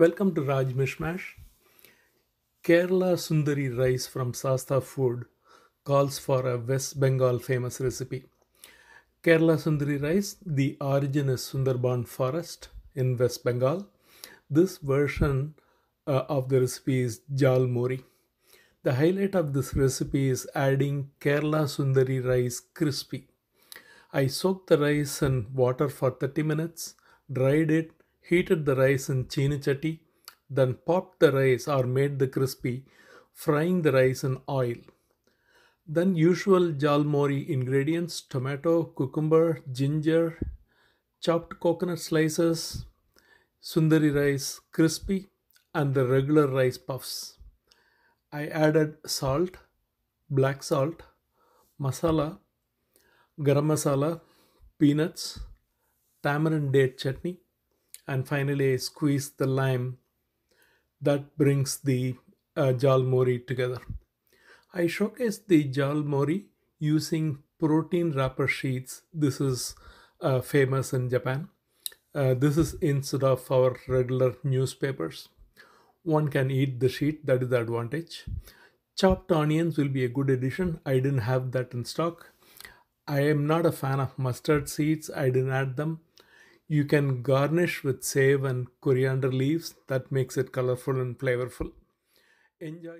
Welcome to Raj Mishmash. Kerala Sundari rice from Sasta Food calls for a West Bengal famous recipe. Kerala Sundari rice, the origin is Sundarban forest in West Bengal. This version uh, of the recipe is Jal Mori. The highlight of this recipe is adding Kerala Sundari rice crispy. I soaked the rice in water for 30 minutes, dried it, heated the rice in chini chatti, then popped the rice or made the crispy, frying the rice in oil. Then usual jalmori ingredients tomato, cucumber, ginger, chopped coconut slices, sundari rice crispy and the regular rice puffs. I added salt, black salt, masala, garam masala, peanuts, tamarind date chutney, and finally squeeze the lime. That brings the uh, jal mori together. I showcase the jal mori using protein wrapper sheets. This is uh, famous in Japan. Uh, this is instead of our regular newspapers. One can eat the sheet, that is the advantage. Chopped onions will be a good addition. I didn't have that in stock. I am not a fan of mustard seeds, I didn't add them. You can garnish with save and coriander leaves. That makes it colorful and flavorful. Enjoy.